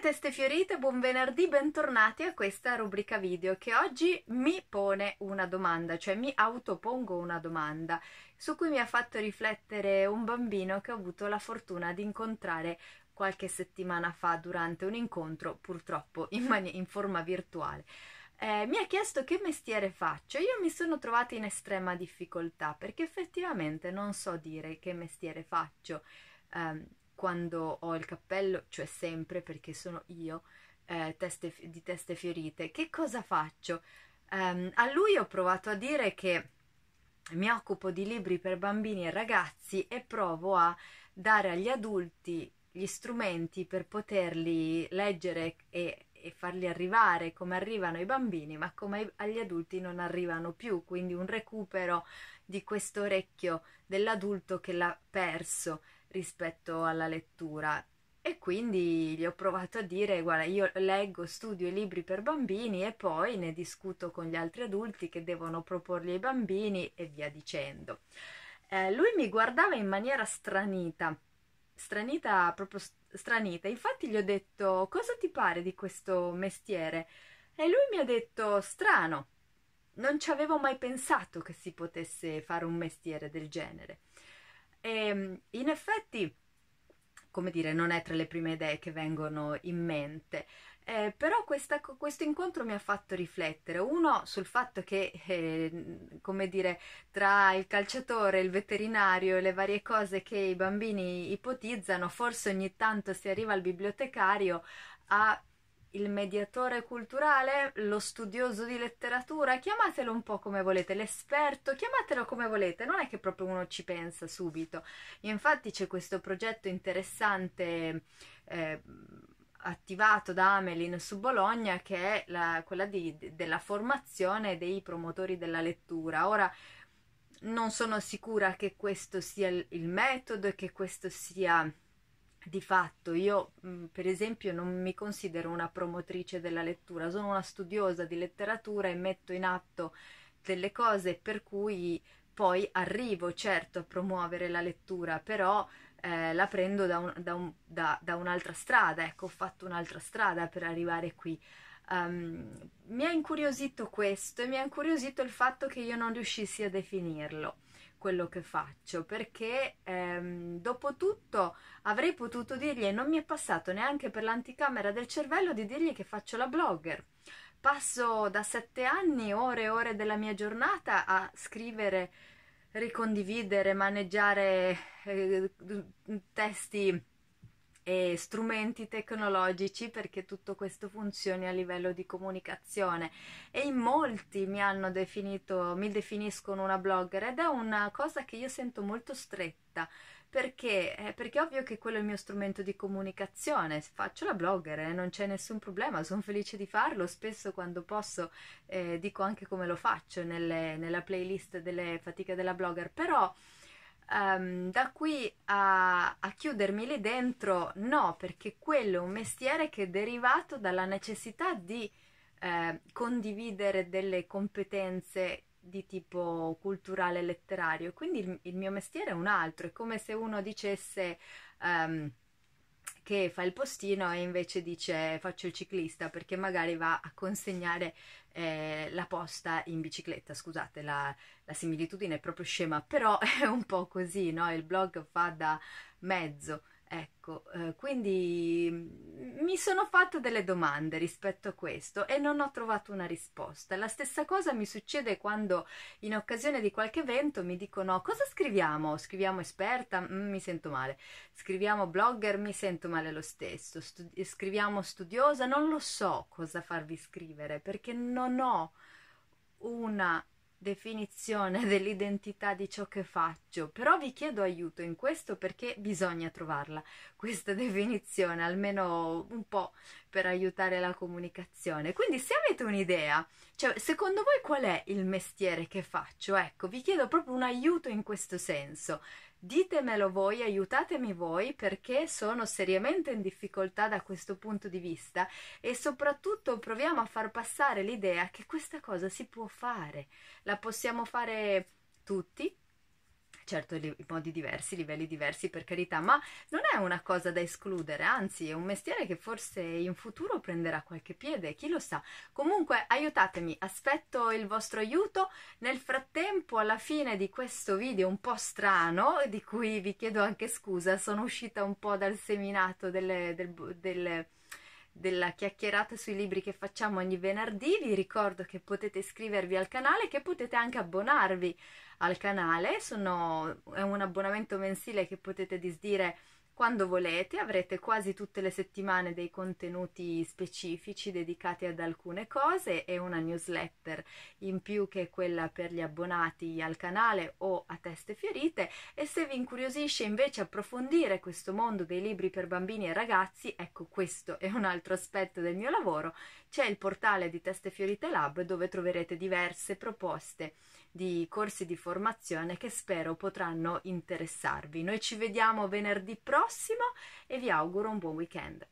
teste fiorite, buon venerdì, bentornati a questa rubrica video che oggi mi pone una domanda, cioè mi autopongo una domanda su cui mi ha fatto riflettere un bambino che ho avuto la fortuna di incontrare qualche settimana fa durante un incontro, purtroppo in, mani- in forma virtuale. Eh, mi ha chiesto che mestiere faccio. Io mi sono trovata in estrema difficoltà perché effettivamente non so dire che mestiere faccio. Eh, quando ho il cappello, cioè sempre perché sono io, eh, teste, di teste fiorite, che cosa faccio? Um, a lui ho provato a dire che mi occupo di libri per bambini e ragazzi e provo a dare agli adulti gli strumenti per poterli leggere e, e farli arrivare come arrivano i bambini, ma come agli adulti non arrivano più, quindi un recupero di questo orecchio dell'adulto che l'ha perso rispetto alla lettura. E quindi gli ho provato a dire, guarda, io leggo, studio i libri per bambini e poi ne discuto con gli altri adulti che devono proporli ai bambini e via dicendo. Eh, lui mi guardava in maniera stranita, stranita, proprio stranita. Infatti gli ho detto, cosa ti pare di questo mestiere? E lui mi ha detto, strano, non ci avevo mai pensato che si potesse fare un mestiere del genere. E ehm, in effetti, come dire, non è tra le prime idee che vengono in mente. Eh, però questa, questo incontro mi ha fatto riflettere, uno sul fatto che, eh, come dire, tra il calciatore, il veterinario e le varie cose che i bambini ipotizzano, forse ogni tanto si arriva al bibliotecario a il mediatore culturale, lo studioso di letteratura, chiamatelo un po' come volete, l'esperto, chiamatelo come volete, non è che proprio uno ci pensa subito. Infatti c'è questo progetto interessante eh, attivato da Amelin su Bologna che è la, quella di, della formazione dei promotori della lettura. Ora, non sono sicura che questo sia il metodo e che questo sia di fatto io mm, per esempio non mi considero una promotrice della lettura, sono una studiosa di letteratura e metto in atto delle cose per cui poi arrivo certo a promuovere la lettura, però eh, la prendo da, un, da, un, da, da un'altra strada, ecco ho fatto un'altra strada per arrivare qui. Um, mi ha incuriosito questo e mi ha incuriosito il fatto che io non riuscissi a definirlo quello che faccio perché ehm, dopo tutto avrei potuto dirgli e non mi è passato neanche per l'anticamera del cervello di dirgli che faccio la blogger passo da sette anni ore e ore della mia giornata a scrivere ricondividere maneggiare eh, testi e strumenti tecnologici perché tutto questo funzioni a livello di comunicazione e in molti mi hanno definito, mi definiscono una blogger ed è una cosa che io sento molto stretta perché? Eh, perché è ovvio che quello è il mio strumento di comunicazione, faccio la blogger, eh, non c'è nessun problema, sono felice di farlo, spesso quando posso eh, dico anche come lo faccio nelle, nella playlist delle fatiche della blogger, però Um, da qui a, a, chiudermi lì dentro, no, perché quello è un mestiere che è derivato dalla necessità di eh, condividere delle competenze di tipo culturale e letterario. Quindi il, il, mio mestiere è un altro, è come se uno dicesse. Um, che fa il postino e invece dice faccio il ciclista perché magari va a consegnare eh, la posta in bicicletta. Scusate, la, la, similitudine è proprio scema, però è un po' così, no? Il blog fa da mezzo Ecco, eh, quindi mm, mi sono fatta delle domande rispetto a questo e non ho trovato una risposta. La stessa cosa mi succede quando in occasione di qualche evento mi dicono cosa scriviamo? Scriviamo esperta? Mm, mi sento male. Scriviamo blogger? Mi sento male lo stesso. Studi- scriviamo studiosa? Non lo so cosa farvi scrivere perché non ho una definizione dell'identità di ciò che faccio, però vi chiedo aiuto in questo perché bisogna trovarla, questa definizione, almeno un po' per aiutare la comunicazione. Quindi se avete un'idea, cioè secondo voi qual è il mestiere che faccio? Ecco, vi chiedo proprio un aiuto in questo senso. Ditemelo voi, aiutatemi voi perché sono seriamente in difficoltà da questo punto di vista e soprattutto proviamo a far passare l'idea che questa cosa si può fare, la possiamo fare tutti certo in modi diversi, livelli diversi per carità, ma non è una cosa da escludere, anzi è un mestiere che forse in futuro prenderà qualche piede, chi lo sa. Comunque aiutatemi, aspetto il vostro aiuto. Nel frattempo alla fine di questo video un po' strano, di cui vi chiedo anche scusa, sono uscita un po' dal seminato delle, del, delle della chiacchierata sui libri che facciamo ogni venerdì. Vi ricordo che potete iscrivervi al canale e che potete anche abbonarvi al canale. Sono, è un abbonamento mensile che potete disdire quando volete avrete quasi tutte le settimane dei contenuti specifici dedicati ad alcune cose e una newsletter in più che quella per gli abbonati al canale o a teste fiorite e se vi incuriosisce invece approfondire questo mondo dei libri per bambini e ragazzi, ecco questo è un altro aspetto del mio lavoro, c'è il portale di Teste Fiorite Lab dove troverete diverse proposte di corsi di formazione che spero potranno interessarvi. Noi ci vediamo venerdì prossimo prossimo e vi auguro un buon weekend.